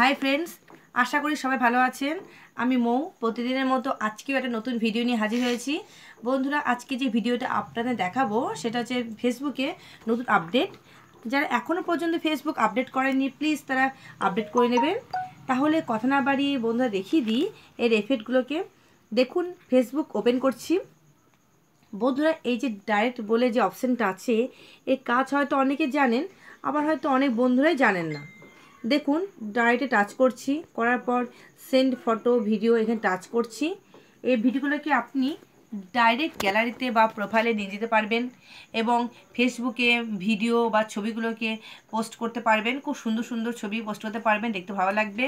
hi friends আশা করি সবাই ভালো আছেন আমি মৌ প্রতিদিনের মতো আজকেও একটা নতুন ভিডিও নিয়ে হাজির হয়েছি বন্ধুরা আজকে যে ভিডিওটা আপনাদের দেখাবো সেটা হচ্ছে ফেসবুকে নতুন আপডেট যারা এখনও পর্যন্ত ফেসবুক আপডেট করেননি প্লিজ তারা আপডেট করে নেবেন তাহলে কথা না বাড়িয়ে বন্ধুরা দেখিয়ে দিই এর এফেক্টগুলোকে দেখুন ফেসবুক ওপেন করছি বন্ধুরা এই যে ডাইরেক্ট বলে যে অপশানটা আছে এর কাজ হয়তো অনেকে জানেন আবার হয়তো অনেক বন্ধুরাই জানেন না দেখুন ডায়েটে টাচ করছি করার পর সেন্ড ফটো ভিডিও এখানে টাচ করছি এই ভিডিওগুলোকে আপনি ডাইরেক্ট গ্যালারিতে বা প্রোফাইলে নিয়ে যেতে পারবেন এবং ফেসবুকে ভিডিও বা ছবিগুলোকে পোস্ট করতে পারবেন খুব সুন্দর সুন্দর ছবি পোস্ট করতে পারবেন দেখতে ভালো লাগবে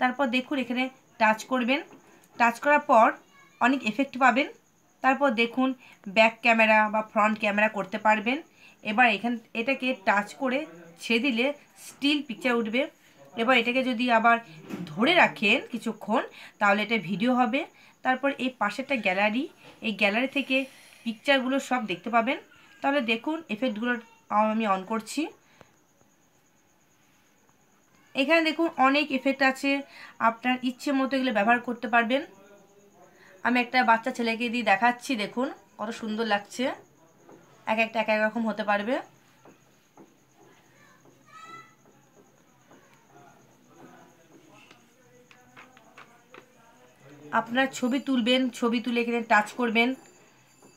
তারপর দেখুন এখানে টাচ করবেন টাচ করার পর অনেক এফেক্ট পাবেন তারপর দেখুন ব্যাক ক্যামেরা বা ফ্রন্ট ক্যামেরা করতে পারবেন এবার এখান এটাকে টাচ করে ছেড়ে দিলে স্টিল পিকচার উঠবে এবার এটাকে যদি আবার ধরে রাখেন কিছুক্ষণ তাহলে এটা ভিডিও হবে তারপর এই পাশেরটা গ্যালারি এই গ্যালারি থেকে পিকচারগুলো সব দেখতে পাবেন তাহলে দেখুন এফেক্টগুলো আমি অন করছি এখানে দেখুন অনেক এফেক্ট আছে আপনার ইচ্ছে মতো এগুলো ব্যবহার করতে পারবেন আমি একটা বাচ্চা ছেলেকে দিয়ে দেখাচ্ছি দেখুন কত সুন্দর লাগছে এক একটা এক এক রকম হতে পারবে আপনার ছবি তুলবেন ছবি তুলে এখানে টাচ করবেন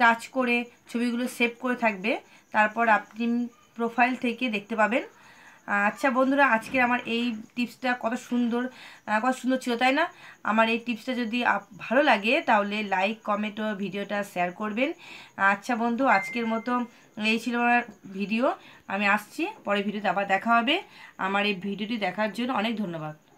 টাচ করে ছবিগুলো সেভ করে থাকবে তারপর আপনি প্রোফাইল থেকে দেখতে পাবেন আচ্ছা বন্ধুরা আজকে আমার এই টিপসটা কত সুন্দর কত সুন্দর ছিল তাই না আমার এই টিপসটা যদি ভালো লাগে তাহলে লাইক কমেন্ট ও ভিডিওটা শেয়ার করবেন আচ্ছা বন্ধু আজকের মতো এই ছিল আমার ভিডিও আমি আসছি পরে ভিডিওতে আবার দেখা হবে আমার এই ভিডিওটি দেখার জন্য অনেক ধন্যবাদ